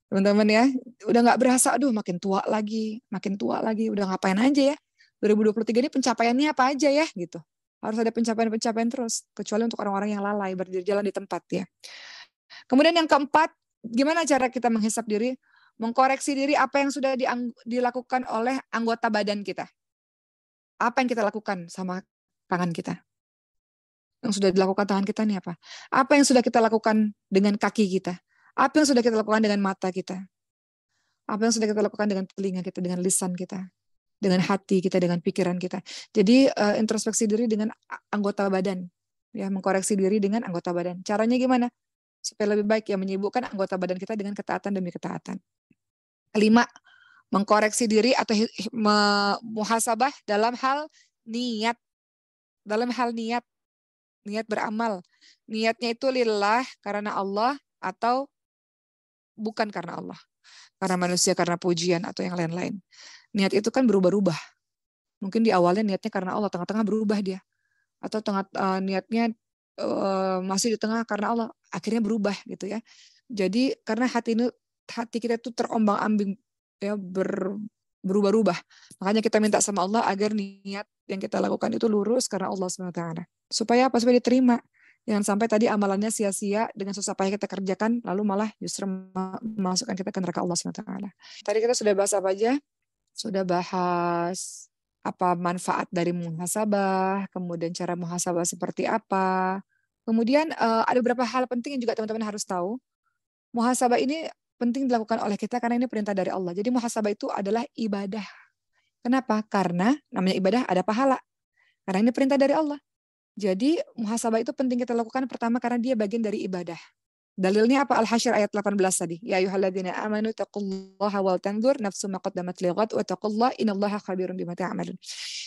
teman-teman ya udah nggak berasa aduh makin tua lagi makin tua lagi udah ngapain aja ya 2023 ini pencapaiannya apa aja ya gitu harus ada pencapaian-pencapaian terus kecuali untuk orang-orang yang lalai berjalan di tempat ya kemudian yang keempat gimana cara kita menghisap diri mengkoreksi diri apa yang sudah dilakukan oleh anggota badan kita apa yang kita lakukan sama tangan kita yang sudah dilakukan tangan kita ini apa? Apa yang sudah kita lakukan dengan kaki kita? Apa yang sudah kita lakukan dengan mata kita? Apa yang sudah kita lakukan dengan telinga kita, dengan lisan kita, dengan hati kita, dengan pikiran kita? Jadi uh, introspeksi diri dengan anggota badan, ya mengkoreksi diri dengan anggota badan. Caranya gimana? Supaya lebih baik ya menyibukkan anggota badan kita dengan ketaatan demi ketaatan. Kelima, mengkoreksi diri atau muhasabah dalam hal niat. Dalam hal niat niat beramal. Niatnya itu lillah karena Allah atau bukan karena Allah. Karena manusia, karena pujian atau yang lain-lain. Niat itu kan berubah-ubah. Mungkin di awalnya niatnya karena Allah, tengah-tengah berubah dia. Atau tengah uh, niatnya uh, masih di tengah karena Allah, akhirnya berubah gitu ya. Jadi karena hati ini hati kita itu terombang-ambing ya ber, berubah-ubah. Makanya kita minta sama Allah agar niat yang kita lakukan itu lurus karena Allah SWT. Supaya apa? Supaya diterima. Jangan sampai tadi amalannya sia-sia dengan susah payah kita kerjakan, lalu malah justru memasukkan kita ke neraka Allah SWT. Tadi kita sudah bahas apa aja? Sudah bahas apa manfaat dari muhasabah, kemudian cara muhasabah seperti apa. Kemudian eh, ada beberapa hal penting yang juga teman-teman harus tahu. Muhasabah ini penting dilakukan oleh kita karena ini perintah dari Allah. Jadi muhasabah itu adalah ibadah. Kenapa? Karena namanya ibadah ada pahala. Karena ini perintah dari Allah. Jadi muhasabah itu penting kita lakukan pertama karena dia bagian dari ibadah. Dalilnya apa? Al-Hasyr ayat 18 tadi. Ya ayyuhalladzina amanu taqullaha wal tanzur nafsu ma qaddamat lighad wa taqullaha innallaha khabirun bima ta'malun.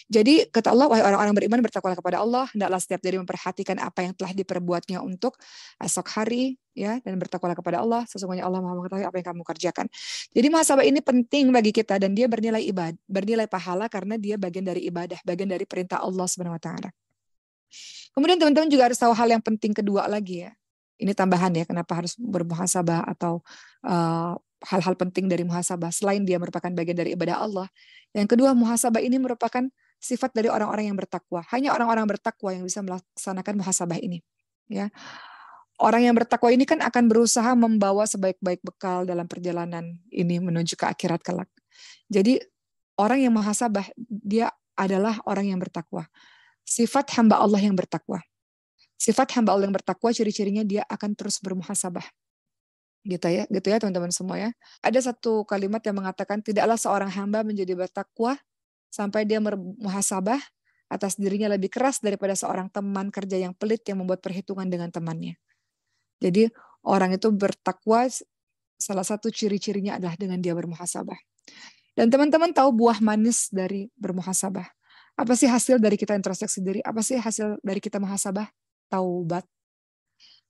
Jadi kata Allah wahai orang-orang beriman bertakwalah kepada Allah, hendaklah setiap dari memperhatikan apa yang telah diperbuatnya untuk esok hari ya dan bertakwalah kepada Allah, sesungguhnya Allah Maha mengetahui apa yang kamu kerjakan. Jadi muhasabah ini penting bagi kita dan dia bernilai ibadah, bernilai pahala karena dia bagian dari ibadah, bagian dari perintah Allah Subhanahu wa taala. Kemudian teman-teman juga harus tahu hal yang penting kedua lagi ya ini tambahan ya, kenapa harus bermuhasabah atau uh, hal-hal penting dari muhasabah selain dia merupakan bagian dari ibadah Allah. Yang kedua, muhasabah ini merupakan sifat dari orang-orang yang bertakwa. Hanya orang-orang bertakwa yang bisa melaksanakan muhasabah ini. Ya. Orang yang bertakwa ini kan akan berusaha membawa sebaik-baik bekal dalam perjalanan ini menuju ke akhirat kelak. Jadi orang yang muhasabah dia adalah orang yang bertakwa. Sifat hamba Allah yang bertakwa. Sifat hamba Allah yang bertakwa ciri-cirinya dia akan terus bermuhasabah. Gitu ya, gitu ya teman-teman semua ya. Ada satu kalimat yang mengatakan tidaklah seorang hamba menjadi bertakwa sampai dia bermuhasabah atas dirinya lebih keras daripada seorang teman kerja yang pelit yang membuat perhitungan dengan temannya. Jadi orang itu bertakwa salah satu ciri-cirinya adalah dengan dia bermuhasabah. Dan teman-teman tahu buah manis dari bermuhasabah. Apa sih hasil dari kita introspeksi diri? Apa sih hasil dari kita muhasabah? taubat.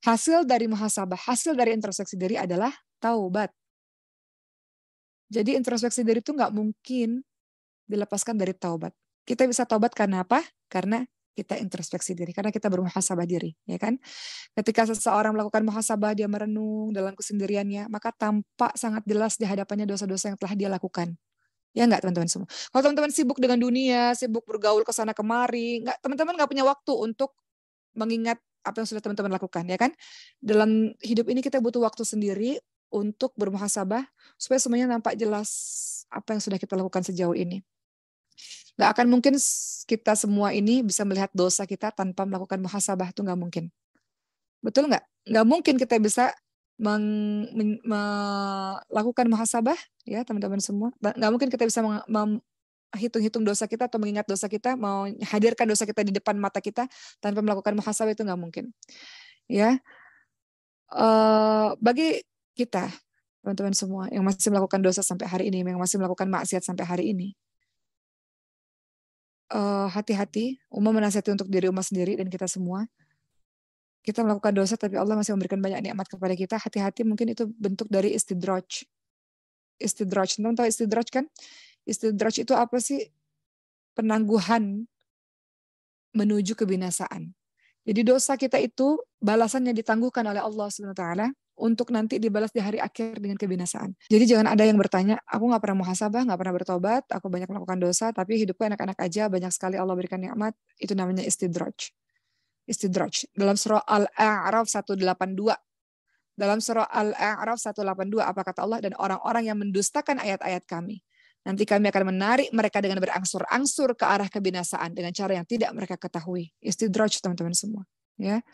Hasil dari muhasabah, hasil dari introspeksi diri adalah taubat. Jadi introspeksi diri itu nggak mungkin dilepaskan dari taubat. Kita bisa taubat karena apa? Karena kita introspeksi diri, karena kita bermuhasabah diri, ya kan? Ketika seseorang melakukan muhasabah, dia merenung dalam kesendiriannya, maka tampak sangat jelas di hadapannya dosa-dosa yang telah dia lakukan. Ya enggak teman-teman semua. Kalau teman-teman sibuk dengan dunia, sibuk bergaul ke sana kemari, enggak teman-teman enggak punya waktu untuk mengingat apa yang sudah teman-teman lakukan ya kan dalam hidup ini kita butuh waktu sendiri untuk bermuhasabah supaya semuanya nampak jelas apa yang sudah kita lakukan sejauh ini nggak akan mungkin kita semua ini bisa melihat dosa kita tanpa melakukan muhasabah itu nggak mungkin betul nggak nggak mungkin kita bisa melakukan muhasabah ya teman-teman semua nggak mungkin kita bisa hitung-hitung dosa kita atau mengingat dosa kita, mau hadirkan dosa kita di depan mata kita tanpa melakukan muhasabah itu nggak mungkin. Ya, uh, bagi kita teman-teman semua yang masih melakukan dosa sampai hari ini, yang masih melakukan maksiat sampai hari ini, eh, hati-hati. Uh, menasihati untuk diri umat sendiri dan kita semua. Kita melakukan dosa, tapi Allah masih memberikan banyak nikmat kepada kita. Hati-hati, mungkin itu bentuk dari istidroj. Istidroj, teman tahu istidroj kan? Istidraj itu apa sih? Penangguhan menuju kebinasaan. Jadi dosa kita itu balasannya ditangguhkan oleh Allah Subhanahu taala untuk nanti dibalas di hari akhir dengan kebinasaan. Jadi jangan ada yang bertanya, aku nggak pernah muhasabah, nggak pernah bertobat, aku banyak melakukan dosa, tapi hidupku enak-enak aja, banyak sekali Allah berikan nikmat, itu namanya istidraj. Istidraj. Dalam surah Al-A'raf 182 dalam surah Al-A'raf 182 apa kata Allah dan orang-orang yang mendustakan ayat-ayat kami Nanti kami akan menarik mereka dengan berangsur-angsur ke arah kebinasaan dengan cara yang tidak mereka ketahui. Istidraj teman-teman semua. Ya.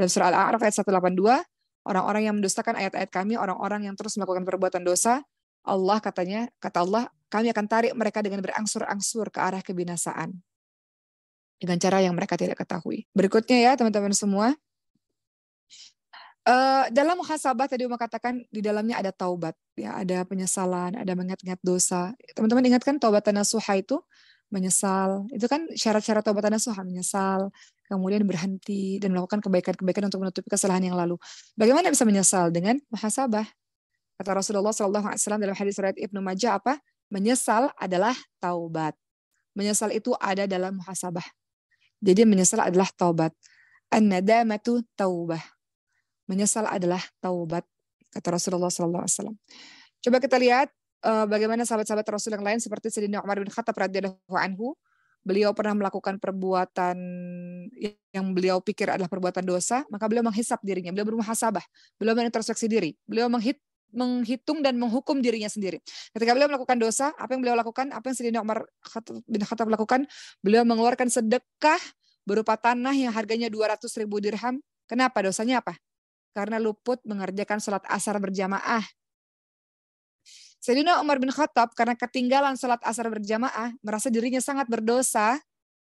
Dalam surah Al-A'raf ayat 182, orang-orang yang mendustakan ayat-ayat kami, orang-orang yang terus melakukan perbuatan dosa, Allah katanya, kata Allah, kami akan tarik mereka dengan berangsur-angsur ke arah kebinasaan. Dengan cara yang mereka tidak ketahui. Berikutnya ya teman-teman semua, Uh, dalam muhasabah tadi Umar katakan di dalamnya ada taubat, ya ada penyesalan, ada mengingat-ingat dosa. Teman-teman ingatkan taubat nasuha itu menyesal. Itu kan syarat-syarat taubat nasuha menyesal, kemudian berhenti dan melakukan kebaikan-kebaikan untuk menutupi kesalahan yang lalu. Bagaimana bisa menyesal dengan muhasabah? Kata Rasulullah saw dalam hadis riwayat Ibnu Majah apa? Menyesal adalah taubat. Menyesal itu ada dalam muhasabah. Jadi menyesal adalah taubat. An-nadamatu taubah Menyesal adalah taubat kata Rasulullah sallallahu alaihi wasallam. Coba kita lihat uh, bagaimana sahabat-sahabat Rasul yang lain seperti Sayyidina Umar bin Khattab radhiyallahu anhu. Beliau pernah melakukan perbuatan yang beliau pikir adalah perbuatan dosa, maka beliau menghisap dirinya, beliau bermuhasabah, beliau menginterseksi diri, beliau menghit, menghitung dan menghukum dirinya sendiri. Ketika beliau melakukan dosa, apa yang beliau lakukan? Apa yang Sayyidina Umar bin Khattab lakukan? Beliau mengeluarkan sedekah berupa tanah yang harganya 200 ribu dirham. Kenapa? Dosanya apa? karena luput mengerjakan sholat asar berjamaah. Sayyidina Umar bin Khattab karena ketinggalan sholat asar berjamaah, merasa dirinya sangat berdosa,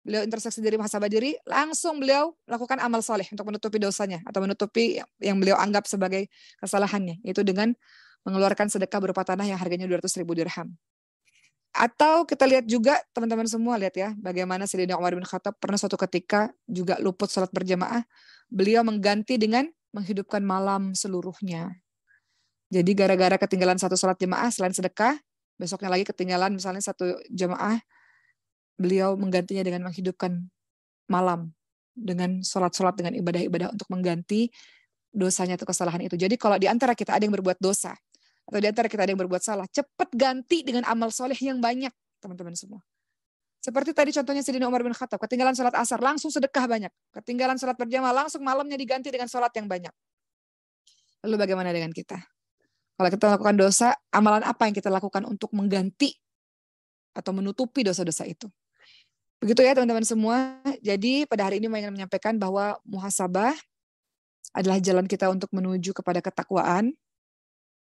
beliau interseksi diri, muhasabah diri, langsung beliau lakukan amal soleh untuk menutupi dosanya atau menutupi yang beliau anggap sebagai kesalahannya, yaitu dengan mengeluarkan sedekah berupa tanah yang harganya 200 ribu dirham. Atau kita lihat juga teman-teman semua lihat ya bagaimana Sayyidina Umar bin Khattab pernah suatu ketika juga luput sholat berjamaah. Beliau mengganti dengan menghidupkan malam seluruhnya. Jadi gara-gara ketinggalan satu sholat jemaah selain sedekah, besoknya lagi ketinggalan misalnya satu jemaah, beliau menggantinya dengan menghidupkan malam dengan sholat-sholat dengan ibadah-ibadah untuk mengganti dosanya atau kesalahan itu. Jadi kalau di antara kita ada yang berbuat dosa atau di antara kita ada yang berbuat salah, cepat ganti dengan amal soleh yang banyak, teman-teman semua. Seperti tadi contohnya Sidina Umar bin Khattab, ketinggalan sholat asar, langsung sedekah banyak. Ketinggalan sholat berjamaah, langsung malamnya diganti dengan sholat yang banyak. Lalu bagaimana dengan kita? Kalau kita melakukan dosa, amalan apa yang kita lakukan untuk mengganti atau menutupi dosa-dosa itu? Begitu ya teman-teman semua. Jadi pada hari ini saya ingin menyampaikan bahwa muhasabah adalah jalan kita untuk menuju kepada ketakwaan.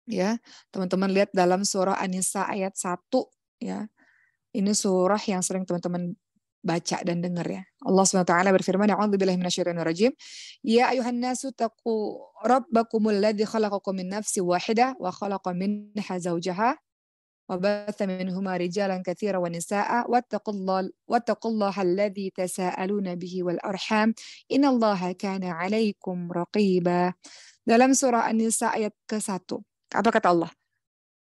Ya, teman-teman lihat dalam surah An-Nisa ayat 1 ya ini surah yang sering teman-teman baca dan dengar ya. Allah SWT berfirman, A'udzubillahi minasyaitonirrajim. Ya ayuhan nasu taqu rabbakumul ladzi khalaqakum min nafsi wahidah wa khalaqa minha zawjaha wa batha minhuma rijalan katsira wa nisaa'a wa wattaqullaha alladzi tasaaluna bihi wal arham innallaha kana 'alaikum raqiba. Dalam surah An-Nisa ayat ke-1. Apa kata Allah?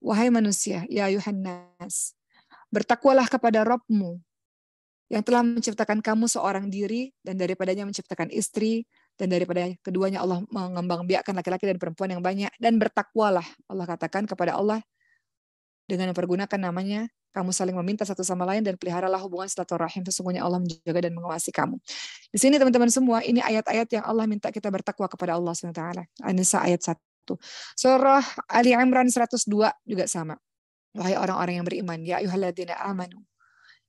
Wahai manusia, ya ayuhan nas, Bertakwalah kepada Robmu yang telah menciptakan kamu seorang diri dan daripadanya menciptakan istri dan daripada keduanya Allah mengembangbiakkan laki-laki dan perempuan yang banyak dan bertakwalah Allah katakan kepada Allah dengan mempergunakan namanya kamu saling meminta satu sama lain dan peliharalah hubungan silaturahim sesungguhnya Allah menjaga dan mengawasi kamu. Di sini teman-teman semua ini ayat-ayat yang Allah minta kita bertakwa kepada Allah SWT. an ayat satu Surah Ali Imran 102 juga sama. Wahai orang-orang yang beriman, ya ayyuhalladzina amanu.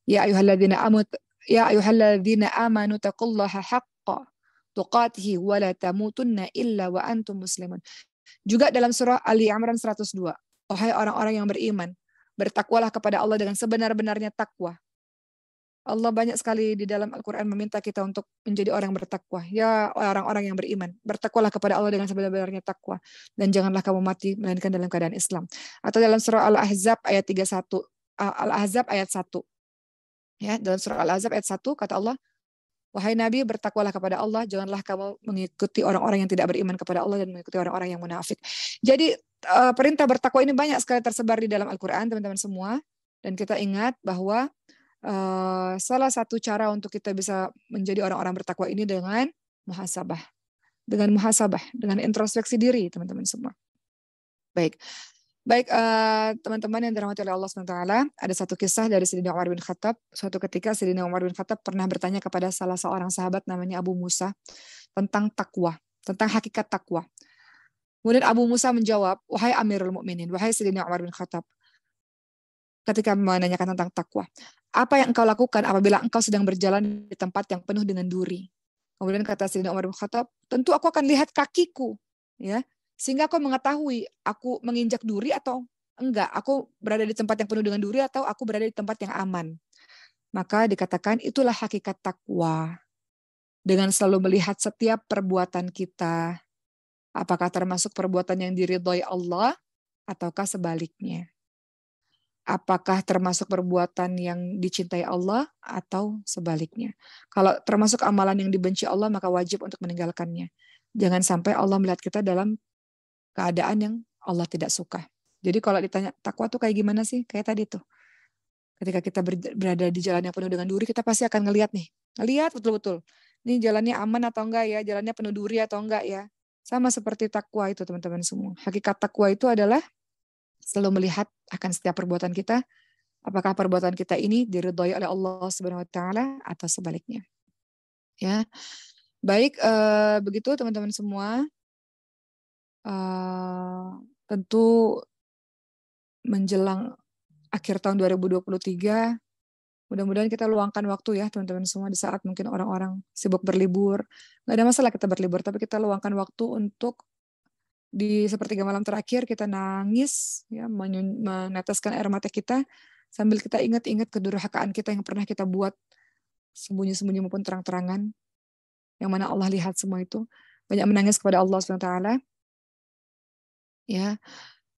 Ya ayyuhalladzina amanu ya ayyuhalladzina amanu taqullaha haqqa tuqatihi wa la tamutunna illa wa antum muslimun. Juga dalam surah Ali Imran 102. Wahai orang-orang yang beriman, bertakwalah kepada Allah dengan sebenar-benarnya takwa Allah banyak sekali di dalam Al-Quran meminta kita untuk menjadi orang bertakwa. Ya orang-orang yang beriman, bertakwalah kepada Allah dengan sebenarnya takwa. Dan janganlah kamu mati, melainkan dalam keadaan Islam. Atau dalam surah Al-Ahzab ayat 31, Al-Ahzab ayat 1. Ya, dalam surah Al-Ahzab ayat 1 kata Allah, Wahai Nabi, bertakwalah kepada Allah, janganlah kamu mengikuti orang-orang yang tidak beriman kepada Allah dan mengikuti orang-orang yang munafik. Jadi e, perintah bertakwa ini banyak sekali tersebar di dalam Al-Quran, teman-teman semua. Dan kita ingat bahwa Eh, salah satu cara untuk kita bisa menjadi orang-orang bertakwa ini dengan muhasabah. Dengan muhasabah, dengan introspeksi diri, teman-teman semua. Baik. Baik, eh, teman-teman uh, yang dirahmati oleh Allah SWT, ada satu kisah dari Sidina Umar bin Khattab. Suatu ketika Sidina Umar bin Khattab pernah bertanya kepada salah seorang sahabat namanya Abu Musa tentang takwa, tentang hakikat takwa. Kemudian Abu Musa menjawab, "Wahai Amirul Mukminin, wahai Sidina Umar bin Khattab, ketika menanyakan tentang takwa apa yang engkau lakukan apabila engkau sedang berjalan di tempat yang penuh dengan duri? Kemudian kata Sayyidina Umar bin Khattab, tentu aku akan lihat kakiku, ya, sehingga aku mengetahui aku menginjak duri atau enggak, aku berada di tempat yang penuh dengan duri atau aku berada di tempat yang aman. Maka dikatakan itulah hakikat takwa. Dengan selalu melihat setiap perbuatan kita, apakah termasuk perbuatan yang diridhoi Allah ataukah sebaliknya apakah termasuk perbuatan yang dicintai Allah atau sebaliknya. Kalau termasuk amalan yang dibenci Allah, maka wajib untuk meninggalkannya. Jangan sampai Allah melihat kita dalam keadaan yang Allah tidak suka. Jadi kalau ditanya takwa tuh kayak gimana sih? Kayak tadi tuh. Ketika kita berada di jalan yang penuh dengan duri, kita pasti akan ngelihat nih. Ngelihat betul-betul. Ini jalannya aman atau enggak ya? Jalannya penuh duri atau enggak ya? Sama seperti takwa itu teman-teman semua. Hakikat takwa itu adalah selalu melihat akan setiap perbuatan kita apakah perbuatan kita ini diridhoi oleh Allah Subhanahu wa taala atau sebaliknya. Ya. Baik, eh, begitu teman-teman semua. Eh, tentu menjelang akhir tahun 2023 mudah-mudahan kita luangkan waktu ya teman-teman semua di saat mungkin orang-orang sibuk berlibur. Nggak ada masalah kita berlibur, tapi kita luangkan waktu untuk di sepertiga malam terakhir kita nangis ya meneteskan air mata kita sambil kita ingat-ingat kedurhakaan kita yang pernah kita buat sembunyi-sembunyi maupun terang-terangan yang mana Allah lihat semua itu banyak menangis kepada Allah SWT ya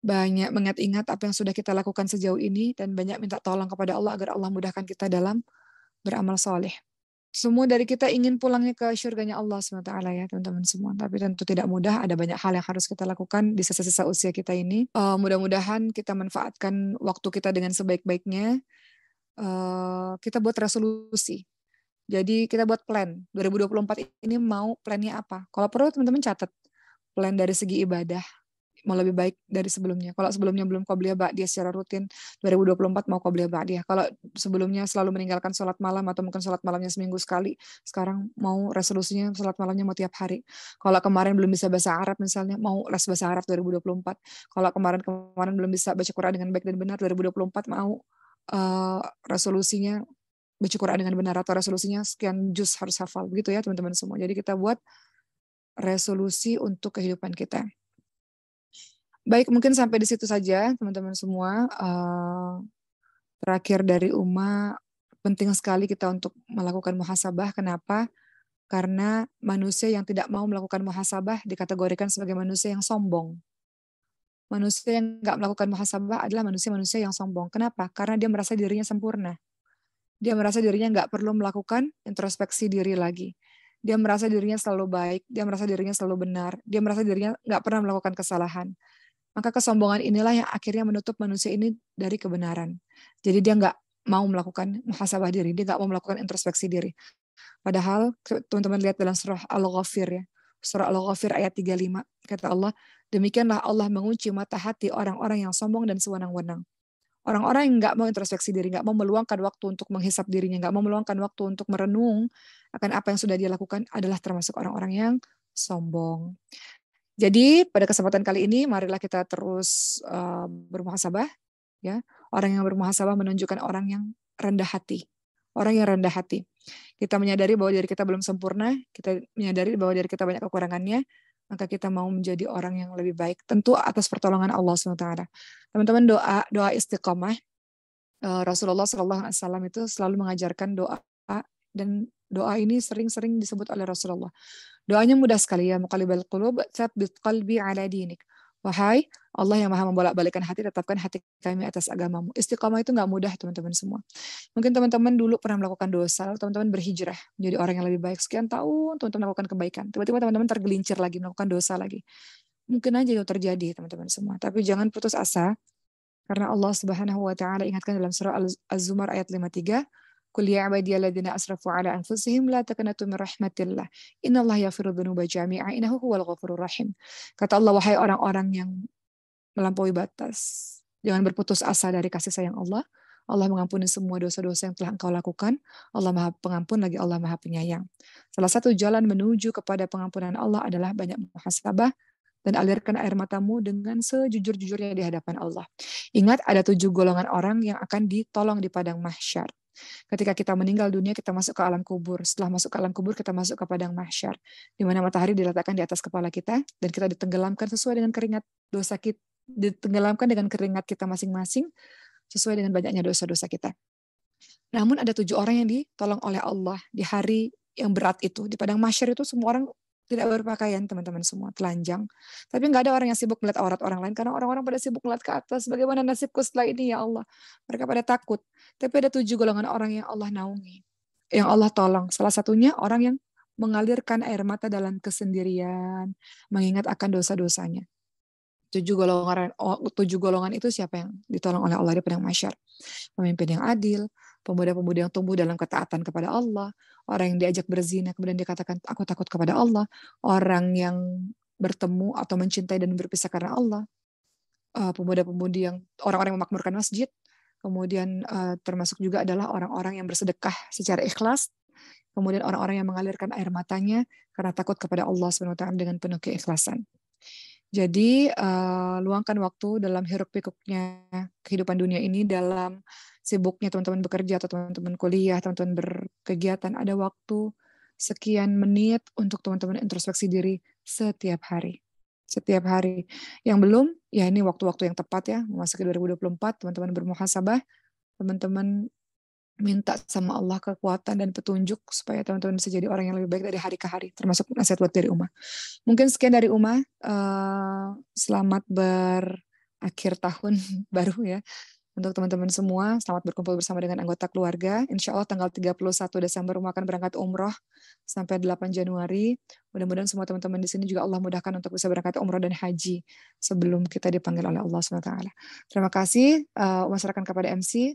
banyak mengingat-ingat apa yang sudah kita lakukan sejauh ini dan banyak minta tolong kepada Allah agar Allah mudahkan kita dalam beramal soleh. Semua dari kita ingin pulangnya ke surganya Allah SWT ya teman-teman semua. Tapi tentu tidak mudah, ada banyak hal yang harus kita lakukan di sisa-sisa usia kita ini. Uh, mudah-mudahan kita manfaatkan waktu kita dengan sebaik-baiknya. Uh, kita buat resolusi. Jadi kita buat plan. 2024 ini mau plannya apa? Kalau perlu teman-teman catat. Plan dari segi ibadah, mau lebih baik dari sebelumnya. Kalau sebelumnya belum qobliyah dia secara rutin, 2024 mau qobliyah dia. Kalau sebelumnya selalu meninggalkan sholat malam atau mungkin sholat malamnya seminggu sekali, sekarang mau resolusinya sholat malamnya mau tiap hari. Kalau kemarin belum bisa bahasa Arab misalnya, mau les bahasa Arab 2024. Kalau kemarin-kemarin belum bisa baca Quran dengan baik dan benar, 2024 mau uh, resolusinya baca Quran dengan benar atau resolusinya sekian juz harus hafal begitu ya teman-teman semua. Jadi kita buat resolusi untuk kehidupan kita. Baik, mungkin sampai di situ saja teman-teman semua. Eh, terakhir dari Uma, penting sekali kita untuk melakukan muhasabah. Kenapa? Karena manusia yang tidak mau melakukan muhasabah dikategorikan sebagai manusia yang sombong. Manusia yang nggak melakukan muhasabah adalah manusia-manusia yang sombong. Kenapa? Karena dia merasa dirinya sempurna. Dia merasa dirinya nggak perlu melakukan introspeksi diri lagi dia merasa dirinya selalu baik, dia merasa dirinya selalu benar, dia merasa dirinya nggak pernah melakukan kesalahan. Maka kesombongan inilah yang akhirnya menutup manusia ini dari kebenaran. Jadi dia nggak mau melakukan muhasabah diri, dia nggak mau melakukan introspeksi diri. Padahal teman-teman lihat dalam surah Al-Ghafir ya, surah Al-Ghafir ayat 35 kata Allah, demikianlah Allah mengunci mata hati orang-orang yang sombong dan sewenang-wenang. Orang-orang yang nggak mau introspeksi diri, nggak mau meluangkan waktu untuk menghisap dirinya, nggak mau meluangkan waktu untuk merenung akan apa yang sudah dia lakukan adalah termasuk orang-orang yang sombong. Jadi pada kesempatan kali ini marilah kita terus uh, bermuhasabah ya. Orang yang bermuhasabah menunjukkan orang yang rendah hati. Orang yang rendah hati. Kita menyadari bahwa diri kita belum sempurna, kita menyadari bahwa diri kita banyak kekurangannya, maka kita mau menjadi orang yang lebih baik. Tentu atas pertolongan Allah SWT. Teman-teman doa doa istiqomah. Uh, Rasulullah SAW itu selalu mengajarkan doa dan doa ini sering-sering disebut oleh Rasulullah. Doanya mudah sekali ya muqallibal qulub tsabbit qalbi ala dinik. Wahai Allah yang maha membolak-balikan hati, tetapkan hati kami atas agamamu. istiqamah itu nggak mudah teman-teman semua. Mungkin teman-teman dulu pernah melakukan dosa, teman-teman berhijrah menjadi orang yang lebih baik. Sekian tahun teman-teman melakukan kebaikan. Tiba-tiba teman-teman tergelincir lagi, melakukan dosa lagi. Mungkin aja itu terjadi teman-teman semua. Tapi jangan putus asa, karena Allah Subhanahu wa taala ingatkan dalam surah Az-Zumar ayat 53, Qul ya ibadiy alladzina asrafu ala anfusihim la takanatu min rahmatillah. Inna Allah yafiru dzunuba jami'a innahu huwal ghafurur rahim. Kata Allah wahai orang-orang yang melampaui batas. Jangan berputus asa dari kasih sayang Allah. Allah mengampuni semua dosa-dosa yang telah engkau lakukan. Allah Maha Pengampun lagi Allah Maha Penyayang. Salah satu jalan menuju kepada pengampunan Allah adalah banyak muhasabah dan alirkan air matamu dengan sejujur-jujurnya di hadapan Allah. Ingat ada tujuh golongan orang yang akan ditolong di padang mahsyar. Ketika kita meninggal dunia, kita masuk ke alam kubur. Setelah masuk ke alam kubur, kita masuk ke padang mahsyar, di mana matahari diletakkan di atas kepala kita dan kita ditenggelamkan sesuai dengan keringat dosa kita, ditenggelamkan dengan keringat kita masing-masing sesuai dengan banyaknya dosa-dosa kita. Namun ada tujuh orang yang ditolong oleh Allah di hari yang berat itu. Di padang mahsyar itu semua orang tidak berpakaian teman-teman semua telanjang tapi nggak ada orang yang sibuk melihat aurat orang lain karena orang-orang pada sibuk melihat ke atas bagaimana nasibku setelah ini ya Allah mereka pada takut tapi ada tujuh golongan orang yang Allah naungi yang Allah tolong salah satunya orang yang mengalirkan air mata dalam kesendirian mengingat akan dosa-dosanya tujuh golongan oh, tujuh golongan itu siapa yang ditolong oleh Allah dari pedang masyar pemimpin yang adil pemuda-pemuda yang tumbuh dalam ketaatan kepada Allah, orang yang diajak berzina kemudian dikatakan aku takut kepada Allah, orang yang bertemu atau mencintai dan berpisah karena Allah, eh, pemuda-pemudi yang orang-orang yang memakmurkan masjid, kemudian eh, termasuk juga adalah orang-orang yang bersedekah secara ikhlas, kemudian orang-orang yang mengalirkan air matanya karena takut kepada Allah swt dengan penuh keikhlasan. Jadi uh, luangkan waktu dalam hiruk pikuknya kehidupan dunia ini dalam sibuknya teman-teman bekerja atau teman-teman kuliah, teman-teman berkegiatan ada waktu sekian menit untuk teman-teman introspeksi diri setiap hari. Setiap hari. Yang belum ya ini waktu-waktu yang tepat ya memasuki 2024 teman-teman bermuhasabah, teman-teman minta sama Allah kekuatan dan petunjuk supaya teman-teman bisa jadi orang yang lebih baik dari hari ke hari termasuk nasihat buat dari Umar Mungkin sekian dari Umar Uh, eh, selamat berakhir tahun baru ya untuk teman-teman semua. Selamat berkumpul bersama dengan anggota keluarga. Insya Allah tanggal 31 Desember rumah akan berangkat umroh sampai 8 Januari. Mudah-mudahan semua teman-teman di sini juga Allah mudahkan untuk bisa berangkat umroh dan haji sebelum kita dipanggil oleh Allah SWT. Terima kasih. Uh, eh, Masyarakat kepada MC.